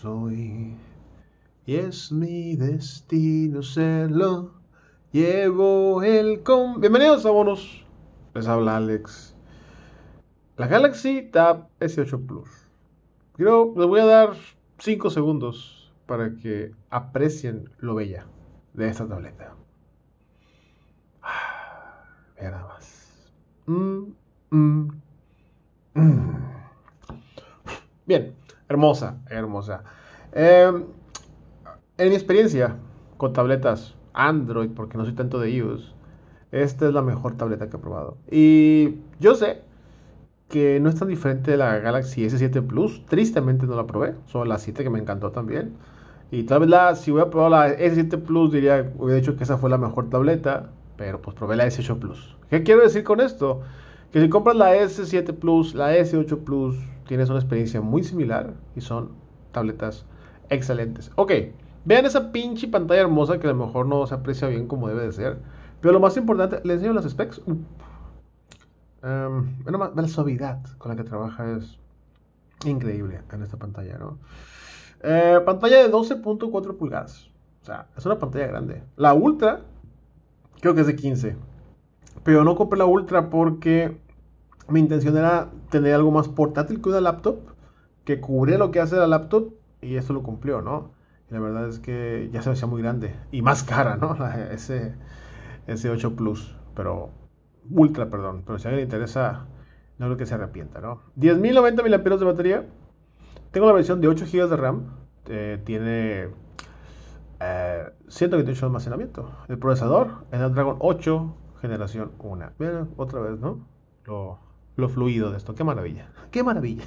soy y es mi destino serlo. Llevo el con. Bienvenidos a Bonos. Les habla Alex. La Galaxy Tab S8 Plus. Yo les voy a dar 5 segundos para que aprecien lo bella de esta tableta. mira ah, nada más. Mm, Hermosa, hermosa. Em, en mi experiencia con tabletas Android, porque no soy tanto de iOS, esta es la mejor tableta que he probado. Y yo sé que no es tan diferente de la Galaxy S7 Plus. Tristemente no la probé. Son las 7 que me encantó también. Y tal vez la, si hubiera probado la S7 Plus, diría, hubiera dicho que esa fue la mejor tableta. Pero pues probé la S8 Plus. ¿Qué quiero decir con esto? Que si compras la S7 Plus, la S8 Plus, tienes una experiencia muy similar y son tabletas excelentes. Ok, vean esa pinche pantalla hermosa que a lo mejor no se aprecia bien como debe de ser. Pero lo más importante, les enseño las specs. Em, la suavidad con la que trabaja es increíble en esta pantalla, ¿no? Eh, pantalla de 12.4 pulgadas. O sea, es una pantalla grande. La Ultra, creo que es de 15. Pero no compré la Ultra porque mi intención era tener algo más portátil que una laptop, que cubre lo que hace la laptop, y eso lo cumplió, ¿no? Y la verdad es que ya se hacía muy grande y más cara, ¿no? La, ese, 8 Plus, pero Ultra, perdón. Pero si a alguien le interesa, no creo que se arrepienta, ¿no? 10.090 mAh de batería. Tengo la versión de 8 GB de RAM. Eh, tiene eh, 128 de almacenamiento. El procesador es el Dragon 8 generación 1. Mira, otra vez, ¿no? Lo, lo fluido de esto. Qué maravilla, qué maravilla.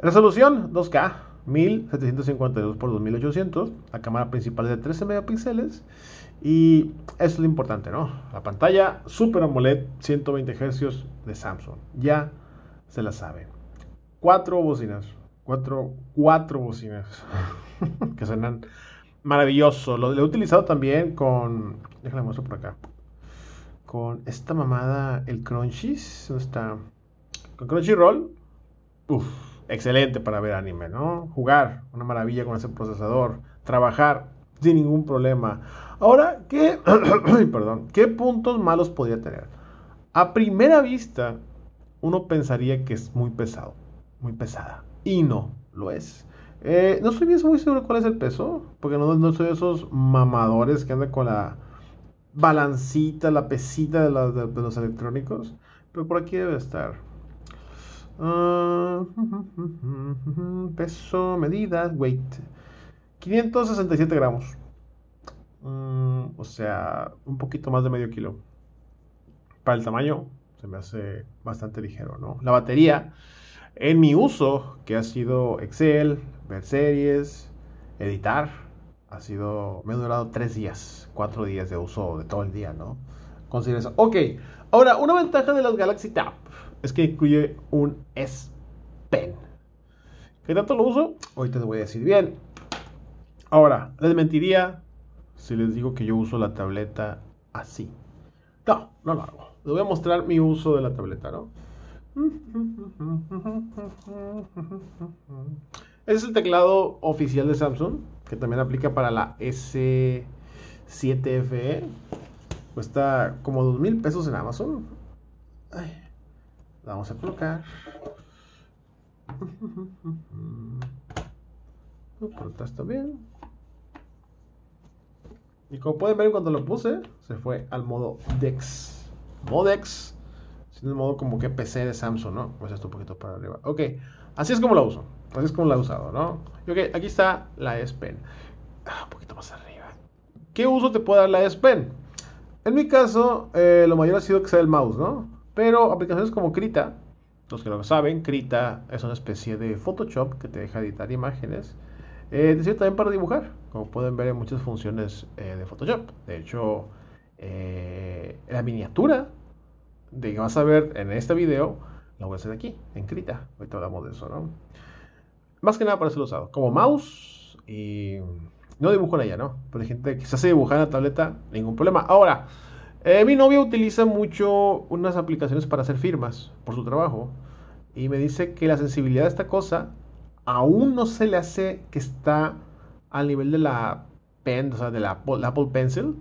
Resolución 2K, 1752 por 2800. La cámara principal es de 13 megapíxeles. Y eso es lo importante, ¿no? La pantalla Super AMOLED 120 Hz de Samsung. Ya se la sabe Cuatro bocinas. Cuatro, cuatro bocinas. que suenan maravilloso. Lo, lo, he utilizado también con... Déjame mostrar por acá con esta mamada, el Crunchy está con Crunchyroll. Uf, excelente para ver anime, ¿no? Jugar, una maravilla con ese procesador, trabajar sin ningún problema. Ahora, ¿qué, perdón, ¿qué puntos malos podría tener? A primera vista, uno pensaría que es muy pesado, muy pesada. Y no, lo es. Eh, no estoy bien muy seguro cuál es el peso, porque no, no soy esos mamadores que andan con la balancita, la pesita de, los electrónicos. Pero por aquí debe estar. Ah, peso, medidas, weight. 567 gramos. Mm, o sea, un poquito más de medio kilo. Para el tamaño, se me hace bastante ligero, ¿no? La batería, en mi uso, que ha sido Excel, ver series, editar ha sido, me ha durado tres días, cuatro días de uso de todo el día, ¿no? Considera eso. Ok, ahora, una ventaja de las Galaxy Tab es que incluye un S Pen. ¿Qué tanto lo uso? Hoy te voy a decir bien. Ahora, les mentiría si les digo que yo uso la tableta así. No, no lo hago. Les voy a mostrar mi uso de la tableta, ¿no? Es el teclado oficial de Samsung, que también aplica para la S7FE. E. Cuesta como 2 mil pesos en Amazon. vamos a colocar. Pero está bien. Y como pueden ver, cuando lo puse, se fue al modo DEX. Modex. Sin el modo como que PC de Samsung, ¿no? Pues esto un poquito para arriba. Ok, así es como lo uso. Así pues es como la he usado, ¿no? ok, aquí está la S Pen. Ah, un poquito más arriba. ¿Qué uso te puede dar la S Pen? En mi caso, eh, lo mayor ha sido que sea el mouse, ¿no? Pero aplicaciones como Krita, los que lo saben, Krita es una especie de Photoshop que te deja editar imágenes. Eh, te sirve también para dibujar, como pueden ver en muchas funciones eh, de Photoshop. De hecho, eh, la miniatura de que vas a ver en este video, la voy a hacer aquí, en Krita. Ahorita hablamos de eso, ¿no? Más que nada para ser usado. Como mouse y... No dibujo en ella, ¿no? Pero hay gente que se hace dibujar en la tableta, ningún problema. Ahora, eh, mi novia utiliza mucho unas aplicaciones para hacer firmas por su trabajo y me dice que la sensibilidad de esta cosa aún no se le hace que está al nivel de la pen, o sea, de la la Apple Pencil,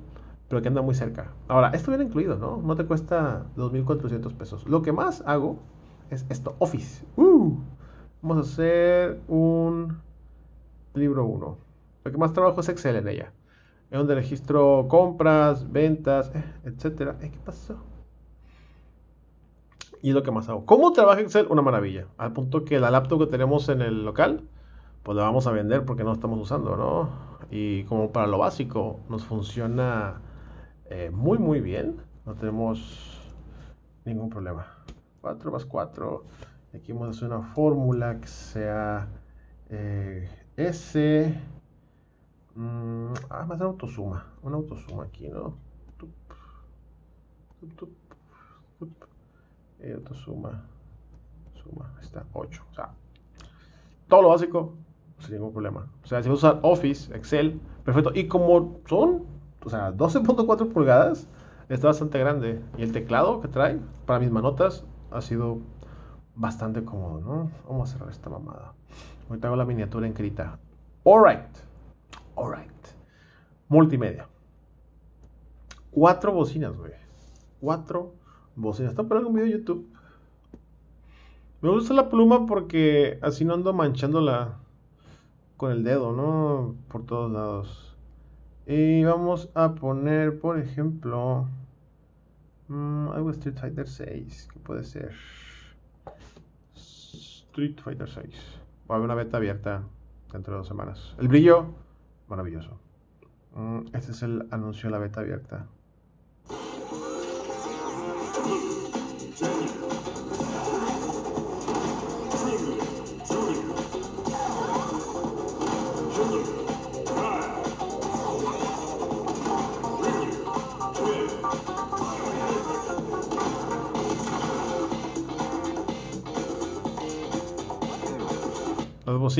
pero que anda muy cerca. Ahora, esto viene incluido, ¿no? No te cuesta 2.400 pesos. Lo que más hago es esto, Office. ¡Uh! Vamos a hacer un libro 1. Lo que más trabajo es Excel en ella. Es donde registro compras, ventas, eh, etcétera. Eh, ¿Qué pasó? Y es lo que más hago. ¿Cómo trabaja Excel? Una maravilla. Al punto que la laptop que tenemos en el local, pues la vamos a vender porque no la estamos usando, ¿no? Y como para lo básico, nos funciona eh, muy, muy bien. No tenemos ningún problema. 4 más 4 Aquí vamos a hacer una fórmula que sea eh, S. Mm, ah, más una autosuma. Una autosuma aquí, ¿no? y autosuma. Suma. está, 8. todo lo básico sin ningún problema. O sea, si vamos a usar Office, Excel, perfecto. Y como son, o sea, 12.4 pulgadas, está bastante grande. Y el teclado que trae para mis manotas ha sido bastante cómodo, ¿no? Vamos a cerrar esta mamada. Ahorita hago la miniatura escrita. Alright. Alright. Multimedia. Cuatro bocinas, güey. Cuatro bocinas. Está por algún video de YouTube. Me gusta la pluma porque así no ando manchándola con el dedo, ¿no? Por todos lados. Y vamos a poner, por ejemplo, mm, algo Street Fighter 6, que puede ser. Street Fighter 6. Va a haber una beta abierta dentro de dos semanas. El brillo, maravilloso. Mm, este es el anuncio de la beta abierta.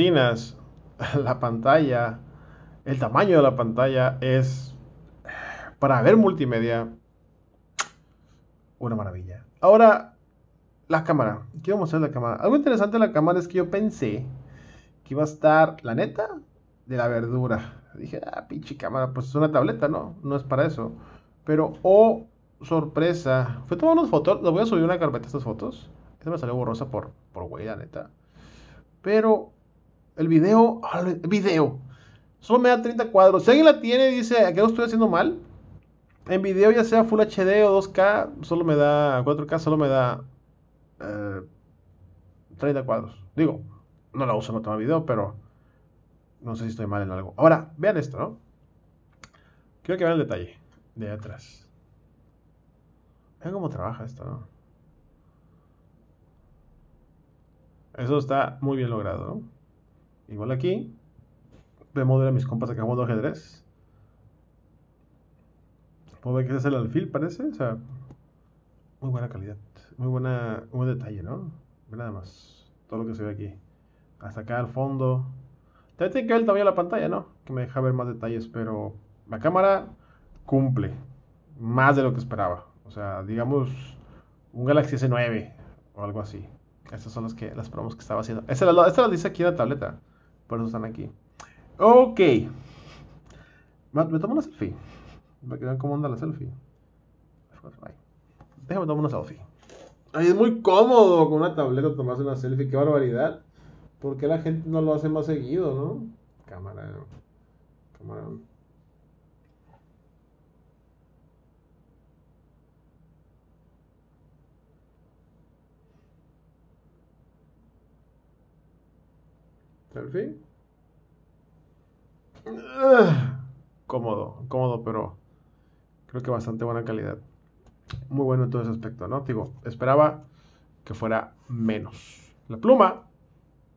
la pantalla, el tamaño de la pantalla es, para ver multimedia, una maravilla. Ahora, la cámara. Quiero mostrar la cámara. Algo interesante de la cámara es que yo pensé que iba a estar, la neta, de la verdura. Dije, ah, pinche cámara, pues es una tableta, ¿no? No es para eso. Pero, oh, sorpresa. Fue tomando tomar unas fotos. no voy a subir una carpeta estas fotos. Esta me salió borrosa por, por la neta. Pero el video, el ah, video. Solo me da 30 cuadros. Si alguien la tiene y dice, qué lo estoy haciendo mal? En video, ya sea Full HD o 2K, solo me da 4K, solo me da 30 eh, cuadros. Digo, no la uso, en otro video, pero no sé si estoy mal en algo. Ahora, vean esto, ¿no? Quiero que vean el detalle de atrás. Vean cómo trabaja esto, ¿no? Eso está muy bien logrado, ¿no? Igual aquí. De a mis compas acá jugando ajedrez. Puedo ver que es el alfil, parece. O sea, muy buena calidad. Muy buena, Un detalle, ¿no? Nada más. Todo lo que se ve aquí. Hasta acá al fondo. También tiene que ver el la pantalla, ¿no? Que me deja ver más detalles, pero la cámara cumple. Más de lo que esperaba. O sea, digamos, un Galaxy S9 o algo así. Estas son las, que, las probamos que estaba haciendo. Esta la, esta dice aquí en la tableta. Por eso están aquí. Ok. Me, tomo una selfie. que vean cómo anda la selfie. Déjame tomar una selfie. Ay, es muy cómodo con una tableta tomarse una selfie. Qué barbaridad. Porque la gente no lo hace más seguido, no? Cámara. Cámara. Al fin. Ah, cómodo, cómodo, pero creo que bastante buena calidad. Muy bueno en todo ese aspecto, ¿no? Digo, esperaba que fuera menos. La pluma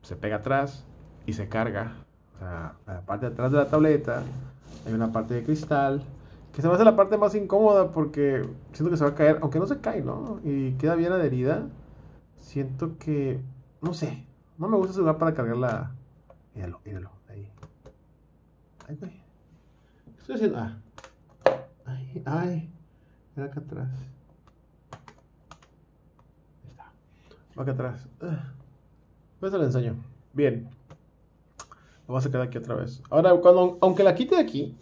se pega atrás y se carga. O sea, la parte de atrás de la tableta hay una parte de cristal que se me hace la parte más incómoda porque siento que se va a caer, aunque no se cae, ¿no? Y queda bien adherida. Siento que, no sé, no me gusta ese para cargar la, Míralo, míralo, ahí. Ahí estoy haciendo? Ah. ahí, ahí, Mira acá atrás. Ahí está. Va acá atrás. Pues te lo enseño. Bien. Lo vas a quedar aquí otra vez. Ahora, cuando, aunque la quite de aquí,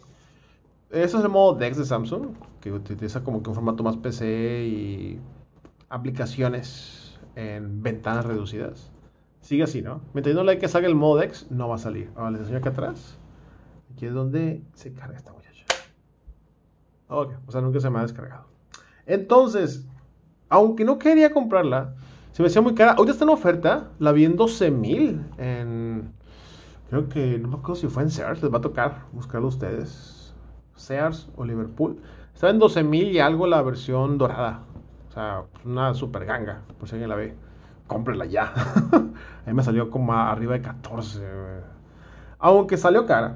eso es el modo DeX de Samsung, que utiliza como que un formato más PC y aplicaciones en ventanas reducidas. Sigue así, ¿no? Mientras no le que salga el Modex, no va a salir. Ahora les enseño acá atrás. Aquí es donde se carga esta muchacha. Ok, o sea, nunca se me ha descargado. Entonces, aunque no quería comprarla, se me hacía muy cara. Hoy está en oferta, la vi en $12,000. Creo que. No me acuerdo si fue en Sears, les va a tocar buscarlo a ustedes. Sears o Liverpool. Estaba en $12,000 y algo la versión dorada. O sea, una super ganga, por si alguien la ve cómprela ya. a mí me salió como arriba de 14. Aunque salió cara,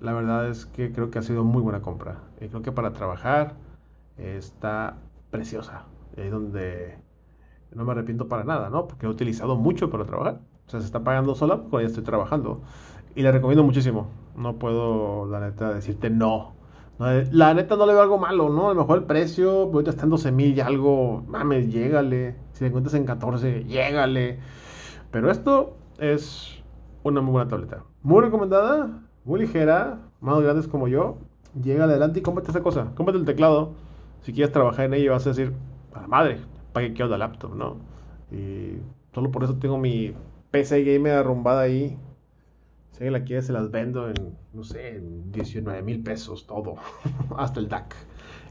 la verdad es que creo que ha sido muy buena compra. Y creo que para trabajar está preciosa. Es donde no me arrepiento para nada, ¿no? Porque he utilizado mucho para trabajar. O sea, se está pagando sola porque ya estoy trabajando. Y la recomiendo muchísimo. No puedo, la neta, decirte no. Eh, la neta no le veo algo malo, ¿no? A lo mejor el precio, ahorita está en 12 mil y algo, mames, llégale. Si te encuentras en 14, llégale. Pero esto es una muy buena tableta. Muy recomendada, muy ligera, más grandes como yo. llega adelante y cómprate esta cosa. Cómprate el teclado. Si quieres trabajar en ello, vas a decir, Para la madre, ¿para que quiero la laptop, no? Y solo por eso tengo mi PC gamer arrumbada ahí si la quiere, se las vendo en, no sé, en 19 mil pesos, todo. Hasta el DAC.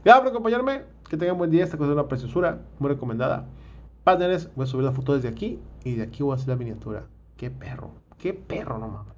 Gracias por acompañarme. Que tengan buen día. Esta cosa es una preciosura muy recomendada. Padres, voy a subir la foto desde aquí y de aquí voy a hacer la miniatura. Qué perro. Qué perro, no mames.